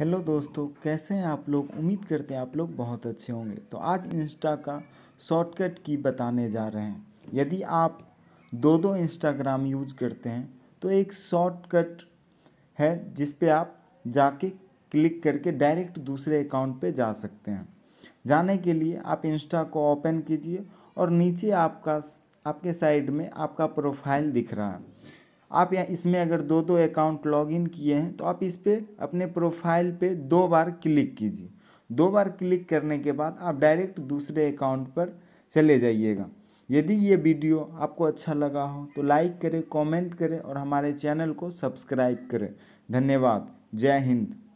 hello दोस्तों कैसे हैं आप लोग उम्मीद करते हैं आप लोग बहुत अच्छे होंगे तो आज इंस्टा का शॉर्टकट की बताने जा रहे हैं यदि आप दो दो इंस्टाग्राम यूज करते हैं तो एक शॉर्टकट है जिस पे आप जाके क्लिक करके डायरेक्ट दूसरे अकाउंट पे जा सकते हैं जाने के लिए आप इंस्टा को ओपन कीजिए और नीचे आपका आपके साइड में आपका प्रोफाइल दिख रहा है आप यहाँ इसमें अगर दो दो अकाउंट लॉगिन किए हैं तो आप इस पर अपने प्रोफाइल पे दो बार क्लिक कीजिए दो बार क्लिक करने के बाद आप डायरेक्ट दूसरे अकाउंट पर चले जाइएगा यदि ये वीडियो आपको अच्छा लगा हो तो लाइक करें कमेंट करें और हमारे चैनल को सब्सक्राइब करें धन्यवाद जय हिंद